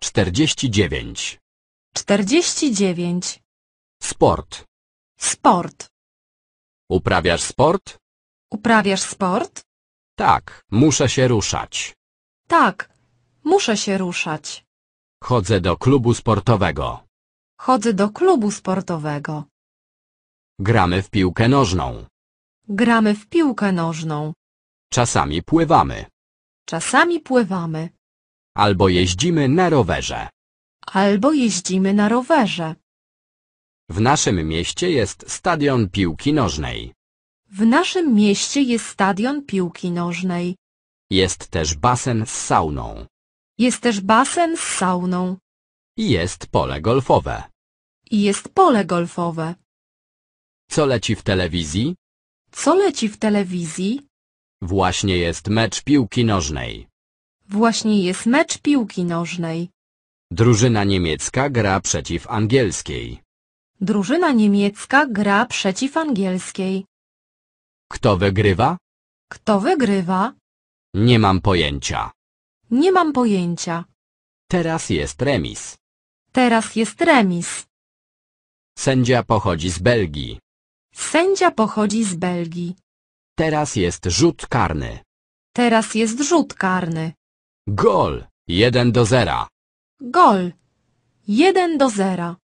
49. 49. Sport. Sport. Uprawiasz sport? Uprawiasz sport? Tak, muszę się ruszać. Tak, muszę się ruszać. Chodzę do klubu sportowego. Chodzę do klubu sportowego. Gramy w piłkę nożną. Gramy w piłkę nożną. Czasami pływamy. Czasami pływamy. Albo jeździmy na rowerze. Albo jeździmy na rowerze. W naszym mieście jest stadion piłki nożnej. W naszym mieście jest stadion piłki nożnej. Jest też basen z sauną. Jest też basen z sauną. I jest pole golfowe. I jest pole golfowe. Co leci w telewizji? Co leci w telewizji? Właśnie jest mecz piłki nożnej. Właśnie jest mecz piłki nożnej. Drużyna niemiecka gra przeciw angielskiej. Drużyna niemiecka gra przeciw angielskiej. Kto wygrywa? Kto wygrywa? Nie mam pojęcia. Nie mam pojęcia. Teraz jest remis. Teraz jest remis. Sędzia pochodzi z Belgii. Sędzia pochodzi z Belgii. Teraz jest rzut karny. Teraz jest rzut karny. Gol! 1 do 0. Gol. 1 do 0.